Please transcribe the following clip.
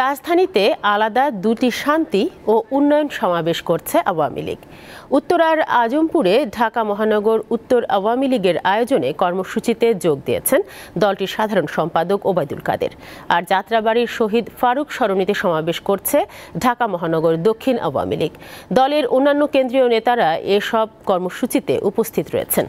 রাজধানীতে আলাদা দুটি শান্তি ও উন্নয়ন সমাবেশ করছে আওয়ামী লীগ উত্তরার আজমপুরে ঢাকা মহানগর উত্তর আওয়ামী লীগের আয়োজনে কর্মসূচিতে যোগ দিয়েছেন দলটির সাধারণ সম্পাদক ওবায়দুল কাদের আর যাত্রাবাড়ির শহীদ ফারুক সরণিতে সমাবেশ করছে ঢাকা মহানগর দক্ষিণ আওয়ামী লীগ দলের অন্যান্য কেন্দ্রীয় নেতারা এসব কর্মসূচিতে উপস্থিত রয়েছেন